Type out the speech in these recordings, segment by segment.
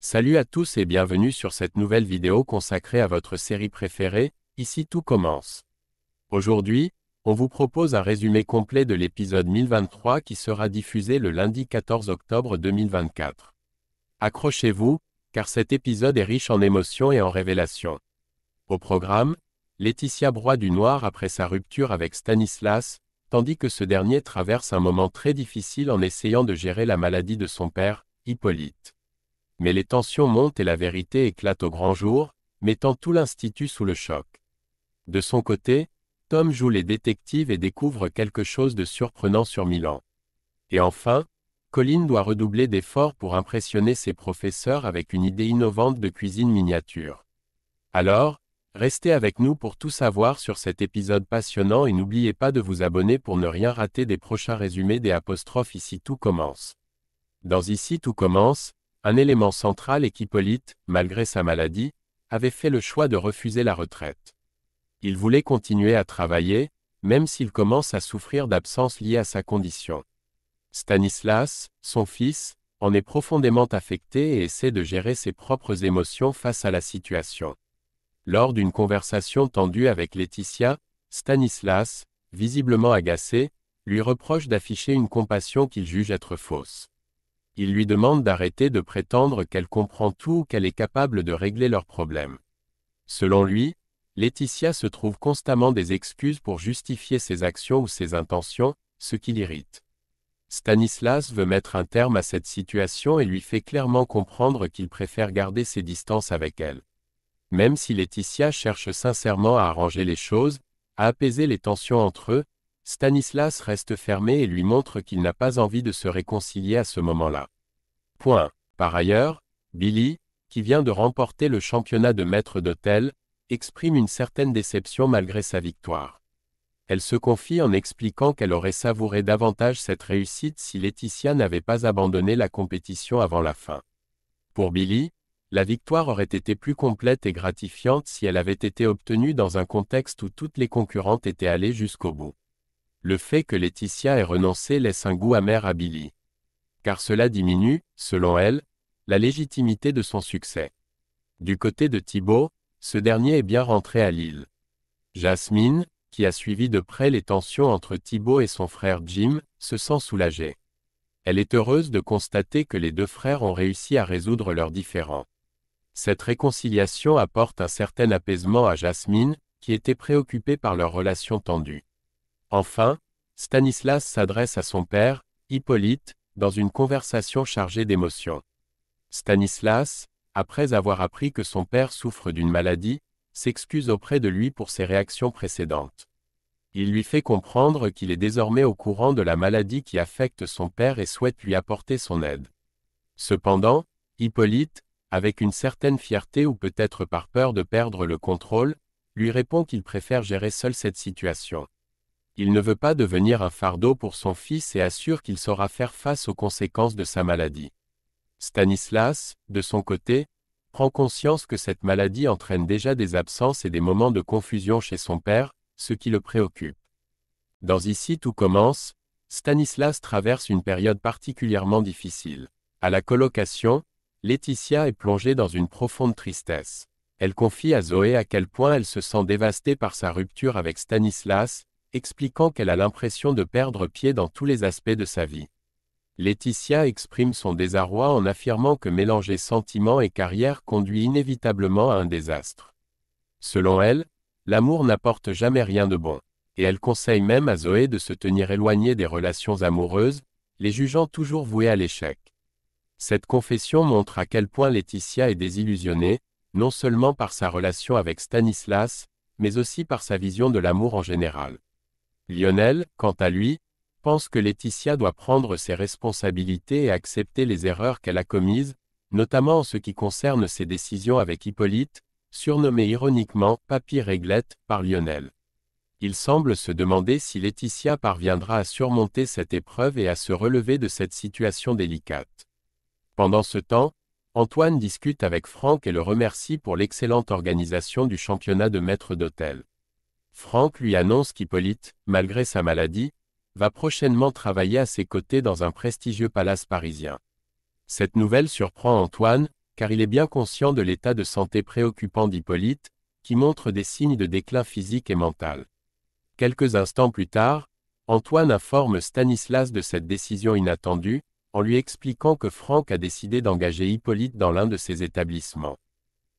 Salut à tous et bienvenue sur cette nouvelle vidéo consacrée à votre série préférée, Ici tout commence. Aujourd'hui, on vous propose un résumé complet de l'épisode 1023 qui sera diffusé le lundi 14 octobre 2024. Accrochez-vous, car cet épisode est riche en émotions et en révélations. Au programme, Laetitia broie du noir après sa rupture avec Stanislas, tandis que ce dernier traverse un moment très difficile en essayant de gérer la maladie de son père, Hippolyte. Mais les tensions montent et la vérité éclate au grand jour, mettant tout l'Institut sous le choc. De son côté, Tom joue les détectives et découvre quelque chose de surprenant sur Milan. Et enfin, Colin doit redoubler d'efforts pour impressionner ses professeurs avec une idée innovante de cuisine miniature. Alors, restez avec nous pour tout savoir sur cet épisode passionnant et n'oubliez pas de vous abonner pour ne rien rater des prochains résumés des apostrophes Ici tout commence. Dans Ici tout commence, un élément central est qu'Hippolyte, malgré sa maladie, avait fait le choix de refuser la retraite. Il voulait continuer à travailler, même s'il commence à souffrir d'absence liée à sa condition. Stanislas, son fils, en est profondément affecté et essaie de gérer ses propres émotions face à la situation. Lors d'une conversation tendue avec Laetitia, Stanislas, visiblement agacé, lui reproche d'afficher une compassion qu'il juge être fausse il lui demande d'arrêter de prétendre qu'elle comprend tout ou qu'elle est capable de régler leurs problèmes. Selon lui, Laetitia se trouve constamment des excuses pour justifier ses actions ou ses intentions, ce qui l'irrite. Stanislas veut mettre un terme à cette situation et lui fait clairement comprendre qu'il préfère garder ses distances avec elle. Même si Laetitia cherche sincèrement à arranger les choses, à apaiser les tensions entre eux, Stanislas reste fermé et lui montre qu'il n'a pas envie de se réconcilier à ce moment-là. Point. Par ailleurs, Billy, qui vient de remporter le championnat de maître d'hôtel, exprime une certaine déception malgré sa victoire. Elle se confie en expliquant qu'elle aurait savouré davantage cette réussite si Laetitia n'avait pas abandonné la compétition avant la fin. Pour Billy, la victoire aurait été plus complète et gratifiante si elle avait été obtenue dans un contexte où toutes les concurrentes étaient allées jusqu'au bout. Le fait que Laetitia ait renoncé laisse un goût amer à Billy. Car cela diminue, selon elle, la légitimité de son succès. Du côté de Thibault, ce dernier est bien rentré à Lille. Jasmine, qui a suivi de près les tensions entre Thibault et son frère Jim, se sent soulagée. Elle est heureuse de constater que les deux frères ont réussi à résoudre leurs différends. Cette réconciliation apporte un certain apaisement à Jasmine, qui était préoccupée par leur relation tendue. Enfin, Stanislas s'adresse à son père, Hippolyte, dans une conversation chargée d'émotions. Stanislas, après avoir appris que son père souffre d'une maladie, s'excuse auprès de lui pour ses réactions précédentes. Il lui fait comprendre qu'il est désormais au courant de la maladie qui affecte son père et souhaite lui apporter son aide. Cependant, Hippolyte, avec une certaine fierté ou peut-être par peur de perdre le contrôle, lui répond qu'il préfère gérer seul cette situation il ne veut pas devenir un fardeau pour son fils et assure qu'il saura faire face aux conséquences de sa maladie. Stanislas, de son côté, prend conscience que cette maladie entraîne déjà des absences et des moments de confusion chez son père, ce qui le préoccupe. Dans Ici tout commence, Stanislas traverse une période particulièrement difficile. À la colocation, Laetitia est plongée dans une profonde tristesse. Elle confie à Zoé à quel point elle se sent dévastée par sa rupture avec Stanislas, expliquant qu'elle a l'impression de perdre pied dans tous les aspects de sa vie. Laetitia exprime son désarroi en affirmant que mélanger sentiments et carrière conduit inévitablement à un désastre. Selon elle, l'amour n'apporte jamais rien de bon, et elle conseille même à Zoé de se tenir éloignée des relations amoureuses, les jugeant toujours vouées à l'échec. Cette confession montre à quel point Laetitia est désillusionnée, non seulement par sa relation avec Stanislas, mais aussi par sa vision de l'amour en général. Lionel, quant à lui, pense que Laetitia doit prendre ses responsabilités et accepter les erreurs qu'elle a commises, notamment en ce qui concerne ses décisions avec Hippolyte, surnommé ironiquement Papy Réglette par Lionel. Il semble se demander si Laetitia parviendra à surmonter cette épreuve et à se relever de cette situation délicate. Pendant ce temps, Antoine discute avec Franck et le remercie pour l'excellente organisation du championnat de maître d'hôtel. Franck lui annonce qu'Hippolyte, malgré sa maladie, va prochainement travailler à ses côtés dans un prestigieux palace parisien. Cette nouvelle surprend Antoine, car il est bien conscient de l'état de santé préoccupant d'Hippolyte, qui montre des signes de déclin physique et mental. Quelques instants plus tard, Antoine informe Stanislas de cette décision inattendue, en lui expliquant que Franck a décidé d'engager Hippolyte dans l'un de ses établissements.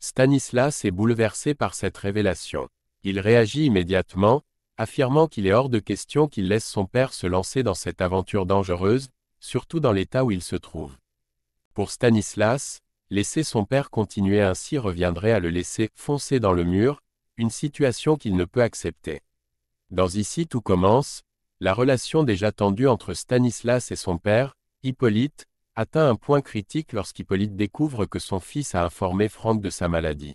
Stanislas est bouleversé par cette révélation. Il réagit immédiatement, affirmant qu'il est hors de question qu'il laisse son père se lancer dans cette aventure dangereuse, surtout dans l'état où il se trouve. Pour Stanislas, laisser son père continuer ainsi reviendrait à le laisser foncer dans le mur, une situation qu'il ne peut accepter. Dans Ici tout commence, la relation déjà tendue entre Stanislas et son père, Hippolyte, atteint un point critique lorsqu'Hippolyte découvre que son fils a informé Franck de sa maladie.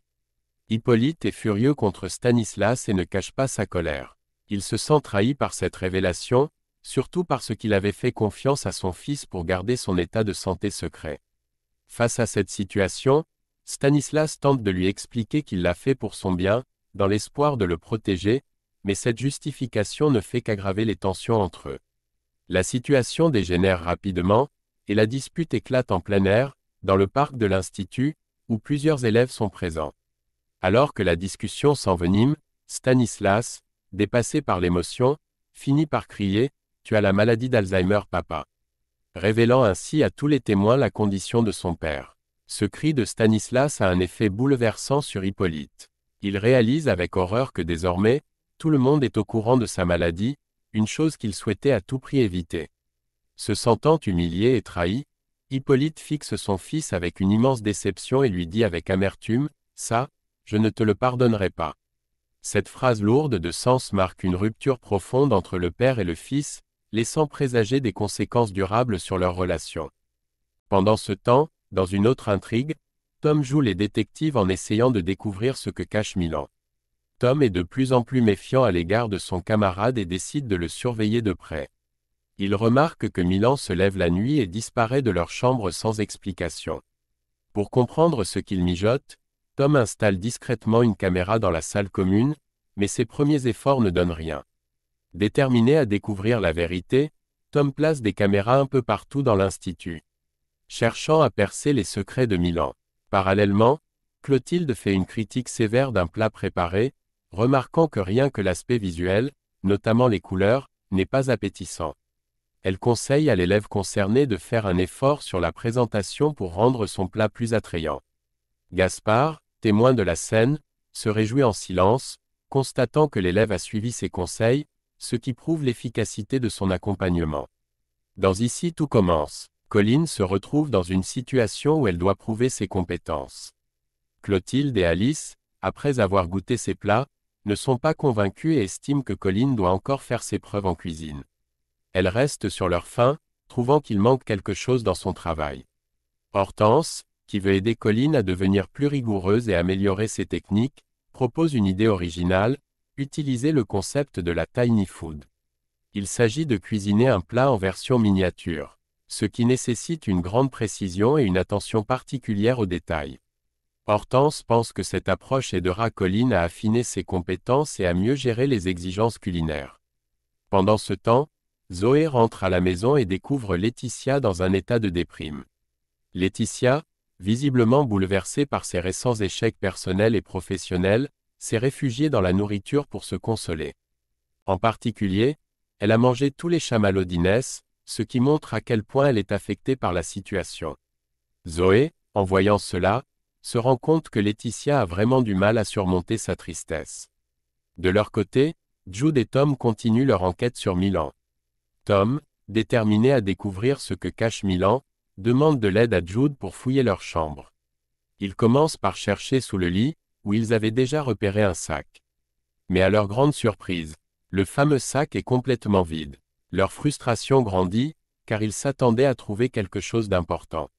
Hippolyte est furieux contre Stanislas et ne cache pas sa colère. Il se sent trahi par cette révélation, surtout parce qu'il avait fait confiance à son fils pour garder son état de santé secret. Face à cette situation, Stanislas tente de lui expliquer qu'il l'a fait pour son bien, dans l'espoir de le protéger, mais cette justification ne fait qu'aggraver les tensions entre eux. La situation dégénère rapidement, et la dispute éclate en plein air, dans le parc de l'Institut, où plusieurs élèves sont présents. Alors que la discussion s'envenime, Stanislas, dépassé par l'émotion, finit par crier Tu as la maladie d'Alzheimer, papa révélant ainsi à tous les témoins la condition de son père. Ce cri de Stanislas a un effet bouleversant sur Hippolyte. Il réalise avec horreur que désormais, tout le monde est au courant de sa maladie, une chose qu'il souhaitait à tout prix éviter. Se sentant humilié et trahi, Hippolyte fixe son fils avec une immense déception et lui dit avec amertume, Ça, je ne te le pardonnerai pas. Cette phrase lourde de sens marque une rupture profonde entre le père et le fils, laissant présager des conséquences durables sur leur relation. Pendant ce temps, dans une autre intrigue, Tom joue les détectives en essayant de découvrir ce que cache Milan. Tom est de plus en plus méfiant à l'égard de son camarade et décide de le surveiller de près. Il remarque que Milan se lève la nuit et disparaît de leur chambre sans explication. Pour comprendre ce qu'il mijote, Tom installe discrètement une caméra dans la salle commune, mais ses premiers efforts ne donnent rien. Déterminé à découvrir la vérité, Tom place des caméras un peu partout dans l'Institut, cherchant à percer les secrets de Milan. Parallèlement, Clotilde fait une critique sévère d'un plat préparé, remarquant que rien que l'aspect visuel, notamment les couleurs, n'est pas appétissant. Elle conseille à l'élève concerné de faire un effort sur la présentation pour rendre son plat plus attrayant. Gaspard, témoin de la scène, se réjouit en silence, constatant que l'élève a suivi ses conseils, ce qui prouve l'efficacité de son accompagnement. Dans Ici tout commence, Colline se retrouve dans une situation où elle doit prouver ses compétences. Clotilde et Alice, après avoir goûté ses plats, ne sont pas convaincus et estiment que Colline doit encore faire ses preuves en cuisine. Elles restent sur leur faim, trouvant qu'il manque quelque chose dans son travail. Hortense, qui veut aider Colline à devenir plus rigoureuse et améliorer ses techniques, propose une idée originale, utiliser le concept de la tiny food. Il s'agit de cuisiner un plat en version miniature, ce qui nécessite une grande précision et une attention particulière aux détails. Hortense pense que cette approche aidera Colline à affiner ses compétences et à mieux gérer les exigences culinaires. Pendant ce temps, Zoé rentre à la maison et découvre Laetitia dans un état de déprime. Laetitia, visiblement bouleversée par ses récents échecs personnels et professionnels, s'est réfugiée dans la nourriture pour se consoler. En particulier, elle a mangé tous les chamallows ce qui montre à quel point elle est affectée par la situation. Zoé, en voyant cela, se rend compte que Laetitia a vraiment du mal à surmonter sa tristesse. De leur côté, Jude et Tom continuent leur enquête sur Milan. Tom, déterminé à découvrir ce que cache Milan, demandent de l'aide à Jude pour fouiller leur chambre. Ils commencent par chercher sous le lit, où ils avaient déjà repéré un sac. Mais à leur grande surprise, le fameux sac est complètement vide. Leur frustration grandit, car ils s'attendaient à trouver quelque chose d'important.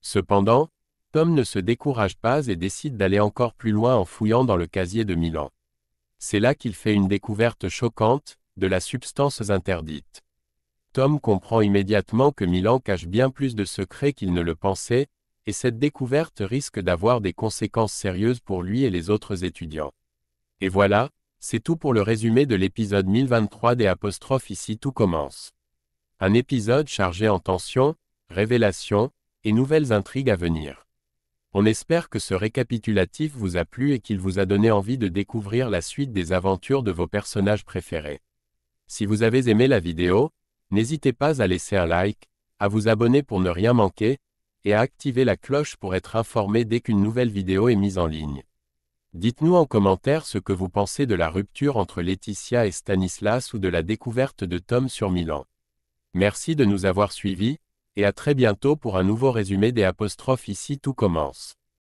Cependant, Tom ne se décourage pas et décide d'aller encore plus loin en fouillant dans le casier de Milan. C'est là qu'il fait une découverte choquante, de la substance interdite. Tom comprend immédiatement que Milan cache bien plus de secrets qu'il ne le pensait, et cette découverte risque d'avoir des conséquences sérieuses pour lui et les autres étudiants. Et voilà, c'est tout pour le résumé de l'épisode 1023 des apostrophes ici tout commence. Un épisode chargé en tension, révélations, et nouvelles intrigues à venir. On espère que ce récapitulatif vous a plu et qu'il vous a donné envie de découvrir la suite des aventures de vos personnages préférés. Si vous avez aimé la vidéo, N'hésitez pas à laisser un like, à vous abonner pour ne rien manquer, et à activer la cloche pour être informé dès qu'une nouvelle vidéo est mise en ligne. Dites-nous en commentaire ce que vous pensez de la rupture entre Laetitia et Stanislas ou de la découverte de Tom sur Milan. Merci de nous avoir suivis, et à très bientôt pour un nouveau résumé des apostrophes ici tout commence.